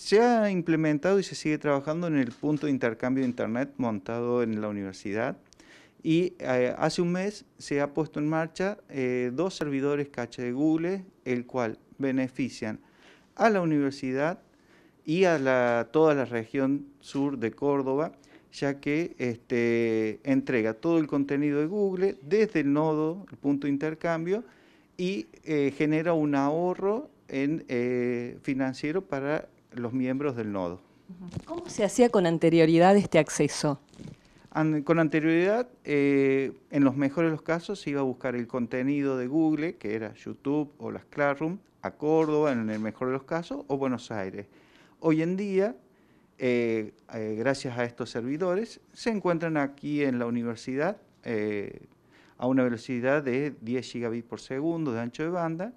se ha implementado y se sigue trabajando en el punto de intercambio de Internet montado en la universidad y eh, hace un mes se ha puesto en marcha eh, dos servidores caché de Google, el cual benefician a la universidad y a toda la región sur de Córdoba, ya que este, entrega todo el contenido de Google desde el nodo, el punto de intercambio, y eh, genera un ahorro financiero para los miembros del nodo. ¿Cómo se hacía con anterioridad este acceso? con anterioridad, eh, en los mejores de los casos, se iba a buscar el contenido de Google, que era YouTube o las Classroom, a Córdoba, en el mejor de los casos, o Buenos Aires. Hoy en día, eh, eh, gracias a estos servidores, se encuentran aquí en la universidad a una velocidad de 10 gigabits por segundo de ancho de banda,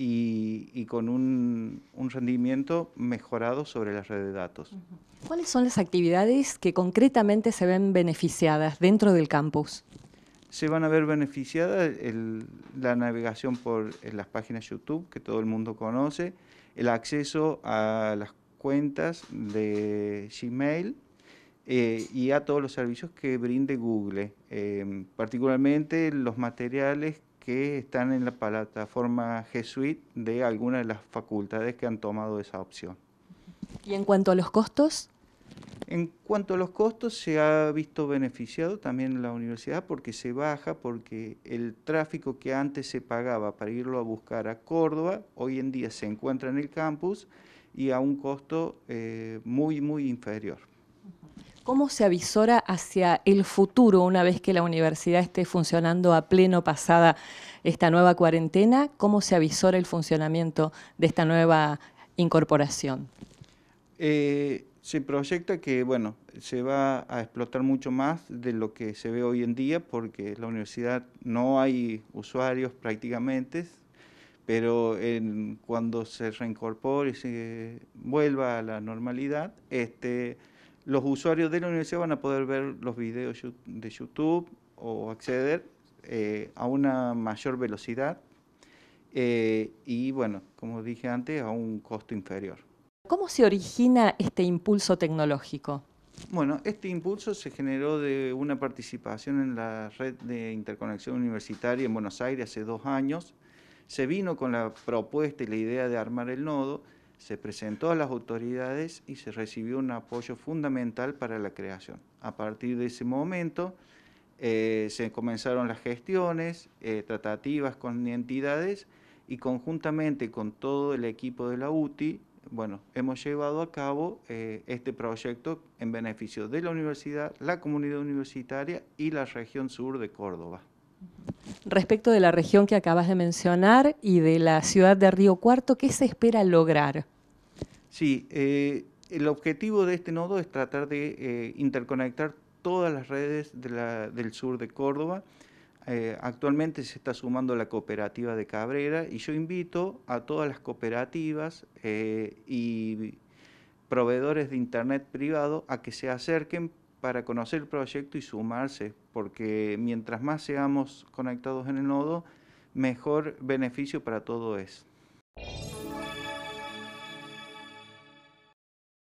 y, con un, rendimiento mejorado sobre la red de datos. ¿Cuáles son las actividades que concretamente se ven beneficiadas dentro del campus? Se van a ver beneficiadas la navegación por las páginas YouTube que todo el mundo conoce, el acceso a las cuentas de Gmail, eh, y a todos los servicios que brinde Google, eh, particularmente los materiales que están en la plataforma jesuit de algunas de las facultades que han tomado esa opción. ¿Y en cuanto a los costos? En cuanto a los costos, se ha visto beneficiado también la universidad porque se baja, porque el tráfico que antes se pagaba para irlo a buscar a Córdoba, hoy en día se encuentra en el campus y a un costo eh, muy, muy inferior. ¿Cómo se avisora hacia el futuro una vez que la universidad esté funcionando a pleno pasada esta nueva cuarentena? ¿Cómo se avisora el funcionamiento de esta nueva incorporación? Eh, se proyecta que, bueno, se va a explotar mucho más de lo que se ve hoy en día porque la universidad no hay usuarios prácticamente, pero cuando se reincorpore y se vuelva a la normalidad, este los usuarios de la universidad van a poder ver los videos de YouTube o acceder eh, a una mayor velocidad eh, y, bueno, como dije antes, a un costo inferior. ¿Cómo se origina este impulso tecnológico? Bueno, este impulso se generó de una participación en la red de interconexión universitaria en Buenos Aires hace dos años. Se vino con la propuesta y la idea de armar el nodo, se presentó a las autoridades y se recibió un apoyo fundamental para la creación. A partir de ese momento eh, se comenzaron las gestiones, eh, tratativas con entidades y conjuntamente con todo el equipo de la UTI, bueno, hemos llevado a cabo eh, este proyecto en beneficio de la universidad, la comunidad universitaria y la región sur de Córdoba respecto de la región que acabas de mencionar y de la ciudad de Río Cuarto, ¿qué se espera lograr? Sí, eh, el objetivo de este nodo es tratar de eh, interconectar todas las redes del sur de Córdoba. Eh, actualmente se está sumando la cooperativa de Cabrera y yo invito a todas las cooperativas y proveedores de Internet privado a que se acerquen para conocer el proyecto y sumarse, porque mientras más seamos conectados en el nodo, mejor beneficio para todo es.